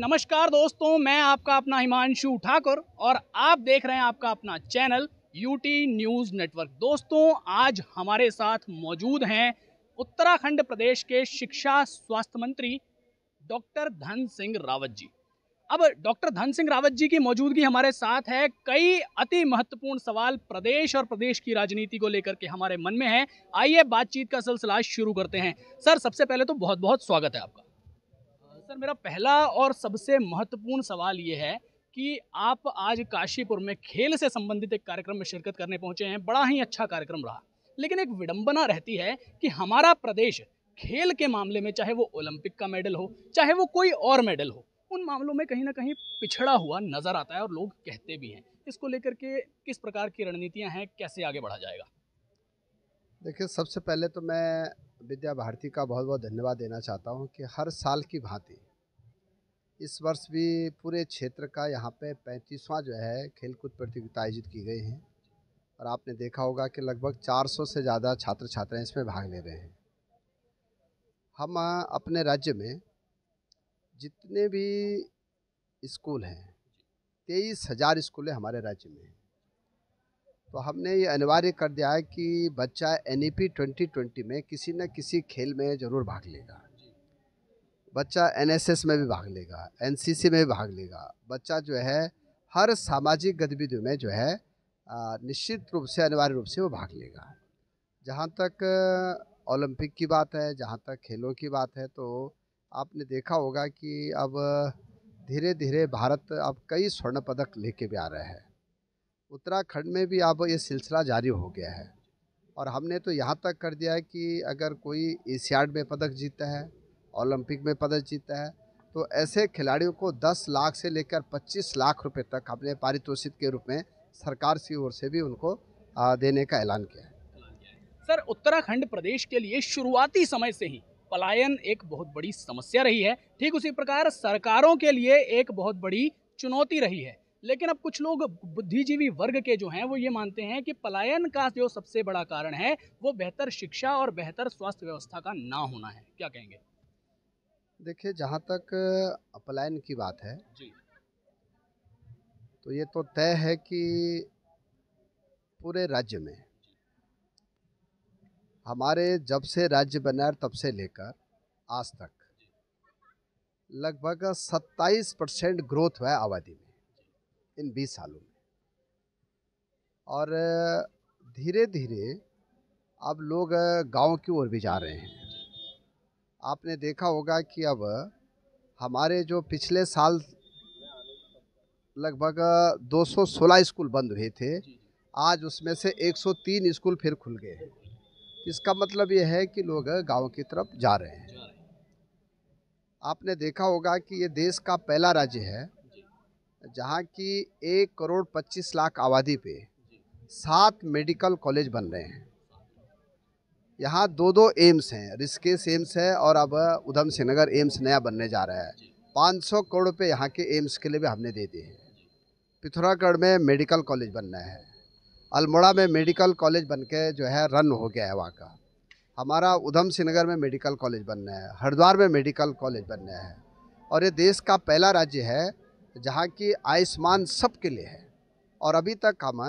नमस्कार दोस्तों मैं आपका अपना हिमांशु ठाकुर और आप देख रहे हैं आपका अपना चैनल यूटी न्यूज़ नेटवर्क दोस्तों आज हमारे साथ मौजूद हैं उत्तराखंड प्रदेश के शिक्षा स्वास्थ्य मंत्री डॉक्टर धन सिंह रावत जी अब डॉक्टर धन सिंह रावत जी की मौजूदगी हमारे साथ है कई अति महत्वपूर्ण सवाल प्रदेश और प्रदेश की राजनीति को लेकर के हमारे मन में है आइए बातचीत का सिलसिला शुरू करते हैं सर सबसे पहले तो बहुत बहुत स्वागत है आपका सर मेरा पहला और सबसे महत्वपूर्ण सवाल ये है कि आप आज काशीपुर में खेल से संबंधित एक कार्यक्रम में शिरकत करने पहुंचे हैं बड़ा ही अच्छा कार्यक्रम रहा लेकिन एक विडंबना रहती है कि हमारा प्रदेश खेल के मामले में चाहे वो ओलंपिक का मेडल हो चाहे वो कोई और मेडल हो उन मामलों में कहीं ना कहीं पिछड़ा हुआ नज़र आता है और लोग कहते भी हैं इसको लेकर के किस प्रकार की रणनीतियाँ हैं कैसे आगे बढ़ा जाएगा देखिए सबसे पहले तो मैं विद्या भारती का बहुत बहुत धन्यवाद देना चाहता हूँ कि हर साल की भांति इस वर्ष भी पूरे क्षेत्र का यहाँ पे पैंतीसवां जो है खेलकूद प्रतियोगिता आयोजित की गई है और आपने देखा होगा कि लगभग 400 से ज़्यादा छात्र छात्राएं इसमें भाग ले रहे हैं हम अपने राज्य में जितने भी स्कूल हैं तेईस हज़ार स्कूलें हमारे राज्य में हैं तो हमने ये अनिवार्य कर दिया है कि बच्चा N E P twenty twenty में किसी न किसी खेल में ज़रूर भाग लेगा बच्चा एनएसएस में भी भाग लेगा एनसीसी में भी भाग लेगा बच्चा जो है हर सामाजिक गतिविधियों में जो है निश्चित रूप से अनिवार्य रूप से वो भाग लेगा जहाँ तक ओलंपिक की बात है जहाँ तक खेलों की बात है तो आपने देखा होगा कि अब धीरे धीरे भारत अब कई स्वर्ण पदक लेके भी आ रहे हैं उत्तराखंड में भी अब ये सिलसिला जारी हो गया है और हमने तो यहाँ तक कर दिया है कि अगर कोई एशियाड में पदक जीतता है ओलंपिक में पदक जीता है तो ऐसे खिलाड़ियों को 10 लाख से लेकर 25 लाख रुपए तक अपने पारितोषिक के रूप में सरकार की ओर से भी उनको देने का ऐलान किया है सर उत्तराखंड प्रदेश के लिए शुरुआती समय से ही पलायन एक बहुत बड़ी समस्या रही है ठीक उसी प्रकार सरकारों के लिए एक बहुत बड़ी चुनौती रही है लेकिन अब कुछ लोग बुद्धिजीवी वर्ग के जो हैं वो ये मानते हैं कि पलायन का जो सबसे बड़ा कारण है वो बेहतर शिक्षा और बेहतर स्वास्थ्य व्यवस्था का ना होना है क्या कहेंगे देखिए जहाँ तक अपलायन की बात है जी तो ये तो तय है कि पूरे राज्य में हमारे जब से राज्य बना तब से लेकर आज तक लगभग 27 परसेंट ग्रोथ हुआ है आबादी में इन 20 सालों में और धीरे धीरे अब लोग गांव की ओर भी जा रहे हैं आपने देखा होगा कि अब हमारे जो पिछले साल लगभग 216 स्कूल बंद हुए थे आज उसमें से 103 स्कूल फिर खुल गए हैं इसका मतलब ये है कि लोग गांव की तरफ जा रहे हैं आपने देखा होगा कि ये देश का पहला राज्य है जहाँ की एक करोड़ पच्चीस लाख आबादी पे सात मेडिकल कॉलेज बन रहे हैं यहाँ दो दो एम्स हैं ऋषिकेश एम्स है और अब उधम सिंह नगर एम्स नया बनने जा रहा है 500 करोड़ रुपये यहाँ के एम्स के लिए भी हमने दे दिए हैं पिथौरागढ़ में मेडिकल कॉलेज बनना है अल्मोड़ा में मेडिकल कॉलेज बन के जो है रन हो गया है वहाँ का हमारा उधम सिंह नगर में मेडिकल कॉलेज बनना है हरिद्वार में मेडिकल कॉलेज बनना है और ये देश का पहला राज्य है जहाँ की आयुष्मान सब के लिए है और अभी तक हम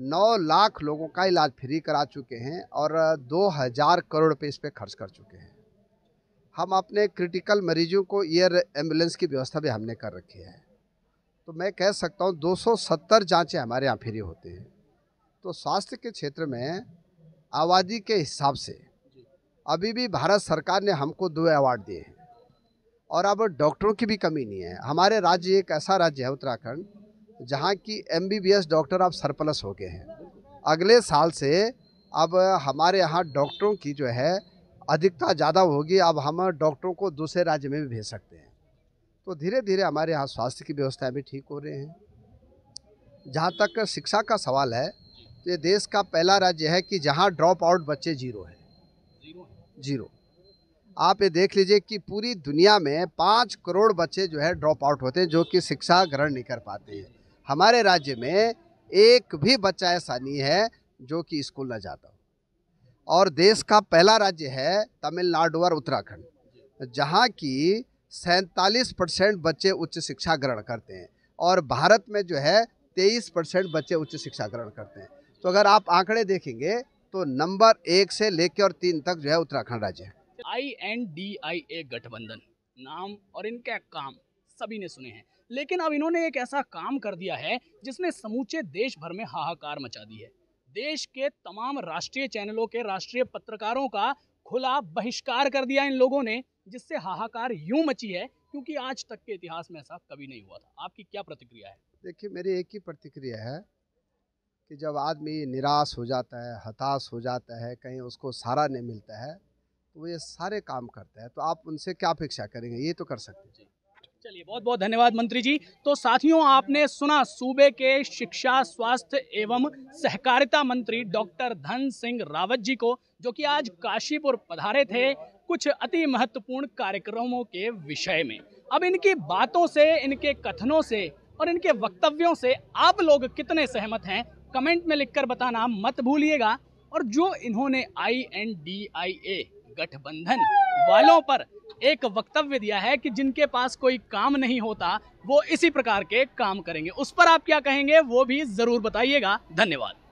नौ लाख लोगों का इलाज फ्री करा चुके हैं और दो हज़ार करोड़ रुपये इस पर खर्च कर चुके हैं हम अपने क्रिटिकल मरीजों को एयर एम्बुलेंस की व्यवस्था भी हमने कर रखी है तो मैं कह सकता हूँ 270 जाँचें हमारे यहाँ फ्री होते हैं तो स्वास्थ्य के क्षेत्र में आबादी के हिसाब से अभी भी भारत सरकार ने हमको दो अवार्ड दिए हैं और अब डॉक्टरों की भी कमी नहीं है हमारे राज्य एक ऐसा राज्य है उत्तराखंड जहाँ की एम डॉक्टर अब सरप्लस हो गए हैं अगले साल से अब हमारे यहाँ डॉक्टरों की जो है अधिकता ज़्यादा होगी अब हम डॉक्टरों को दूसरे राज्य में भी भेज सकते हैं तो धीरे धीरे हमारे यहाँ स्वास्थ्य की व्यवस्थाएँ भी ठीक हो रहे हैं जहाँ तक शिक्षा का सवाल है तो ये देश का पहला राज्य है कि जहाँ ड्रॉप आउट बच्चे जीरो है जीरो आप ये देख लीजिए कि पूरी दुनिया में पाँच करोड़ बच्चे जो है ड्रॉप आउट होते हैं जो कि शिक्षा ग्रहण नहीं कर पाते हैं हमारे राज्य में एक भी बच्चा ऐसा नहीं है जो कि स्कूल न जाता और देश का पहला राज्य है तमिलनाडु और उत्तराखंड जहाँ की सैंतालीस परसेंट बच्चे उच्च शिक्षा ग्रहण करते हैं और भारत में जो है तेईस परसेंट बच्चे उच्च शिक्षा ग्रहण करते हैं तो अगर आप आंकड़े देखेंगे तो नंबर एक से लेकर और तीन तक जो है उत्तराखंड राज्य है आई एन डी आई ए गठबंधन नाम और इनका काम सभी ने सुने हैं लेकिन अब इन्होंने एक ऐसा काम कर दिया है जिसने समूचे देश भर में हाहाकार मचा दी है देश के तमाम राष्ट्रीय चैनलों के राष्ट्रीय पत्रकारों का खुला बहिष्कार कर दिया इन लोगों ने जिससे हाहाकार यूं मची है क्योंकि आज तक के इतिहास में ऐसा कभी नहीं हुआ था आपकी क्या प्रतिक्रिया है देखिए मेरी एक ही प्रतिक्रिया है कि जब आदमी निराश हो जाता है हताश हो जाता है कहीं उसको सहारा नहीं मिलता है तो वो ये सारे काम करता है तो आप उनसे क्या अपेक्षा करेंगे ये तो कर सकते हैं चलिए बहुत बहुत धन्यवाद मंत्री जी तो साथियों आपने सुना सूबे के शिक्षा स्वास्थ्य एवं सहकारिता मंत्री डॉक्टर धन सिंह रावत जी को जो कि आज काशीपुर पधारे थे कुछ अति महत्वपूर्ण कार्यक्रमों के विषय में अब इनकी बातों से इनके कथनों से और इनके वक्तव्यों से आप लोग कितने सहमत हैं कमेंट में लिखकर बताना मत भूलिएगा और जो इन्होंने आई एन डी आई ए गठबंधन वालों पर एक वक्तव्य दिया है कि जिनके पास कोई काम नहीं होता वो इसी प्रकार के काम करेंगे उस पर आप क्या कहेंगे वो भी जरूर बताइएगा धन्यवाद